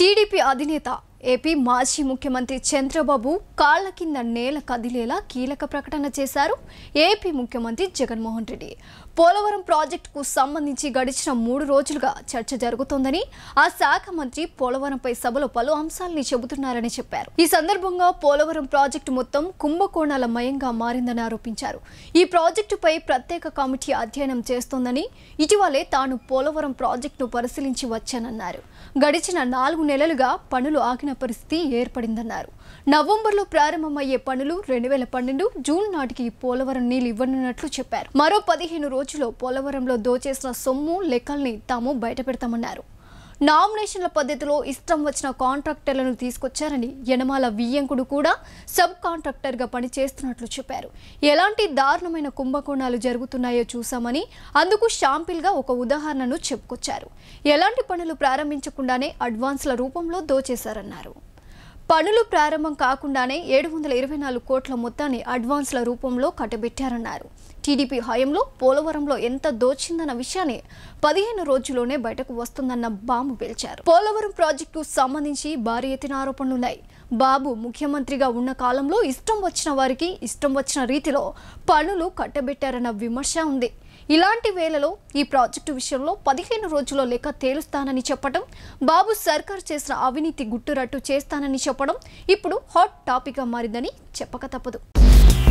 TDP అధినేత AP మాజీ ముఖ్యమంత్రి చంద్రబాబు కాళ్ల కింద నేల కదిలేలా కీలక ప్రకటన చేశారు ఏపీ ముఖ్యమంత్రి జగన్మోహన్ రెడ్డి పోలవరం ప్రాజెక్టుకు సంబంధించి గడిచిన మూడు రోజులుగా చర్చ జరుగుతోందని ఆ శాఖ మంత్రి పోలవరంపై సభలో పలు అంశాలని చెబుతున్నారని చెప్పారు ఈ సందర్భంగా పోలవరం ప్రాజెక్టు మొత్తం కుంభకోణాల మయంగా మారిందని ఆరోపించారు ఈ ప్రాజెక్టుపై ప్రత్యేక కమిటీ అధ్యయనం చేస్తోందని ఇటీవలే తాను పోలవరం ప్రాజెక్టును పరిశీలించి వచ్చానన్నారు గడిచిన నాలుగు నెలలుగా పనులు ఆగిన విపరీతమైన పరిస్థితి ఏర్పడిందన్నారు నవంబర్లో ప్రారంభమయ్యే పనులు రెండు వేల పన్నెండు జూన్ నాటికి పోలవరం నీళ్లు ఇవ్వనున్నట్లు చెప్పారు మరో పదిహేను రోజుల్లో పోలవరంలో దోచేసిన సొమ్ము లెక్కల్ని తాము బయటపెడతామన్నారు నామినేషన్ల పద్ధతిలో ఇష్టం వచ్చిన కాంట్రాక్టర్లను తీసుకొచ్చారని యనమాల వియ్యంకుడు కూడా సబ్ కాంట్రాక్టర్గా పనిచేస్తున్నట్లు చెప్పారు ఎలాంటి దారుణమైన కుంభకోణాలు జరుగుతున్నాయో చూశామని అందుకు షాంపిల్గా ఒక ఉదాహరణను చెప్పుకొచ్చారు ఎలాంటి పనులు ప్రారంభించకుండానే అడ్వాన్స్ల రూపంలో దోచేశారన్నారు పనులు ప్రారంభం కాకుండానే ఏడు వందల ఇరవై నాలుగు కోట్ల మొత్తాన్ని అడ్వాన్స్ల రూపంలో కట్టబెట్టారన్నారు టీడీపీ హయాంలో పోలవరంలో ఎంత దోచిందన్న విషయాన్ని పదిహేను రోజుల్లోనే బయటకు వస్తుందన్న బాంబు పేల్చారు పోలవరం ప్రాజెక్టుకు సంబంధించి భారీ ఎత్తున ఆరోపణలున్నాయి బాబు ముఖ్యమంత్రిగా ఉన్న కాలంలో ఇష్టం వచ్చిన వారికి ఇష్టం వచ్చిన రీతిలో పనులు కట్టబెట్టారన్న విమర్శ ఉంది ఇలాంటి వేళలో ఈ ప్రాజెక్టు విషయంలో పదిహేను రోజుల్లో లేక తేలుస్తానని చెప్పడం బాబు సర్కార్ చేసిన అవినీతి గుట్టురట్టు చేస్తానని చెప్పడం ఇప్పుడు హాట్ టాపిక్గా మారిందని చెప్పక తప్పదు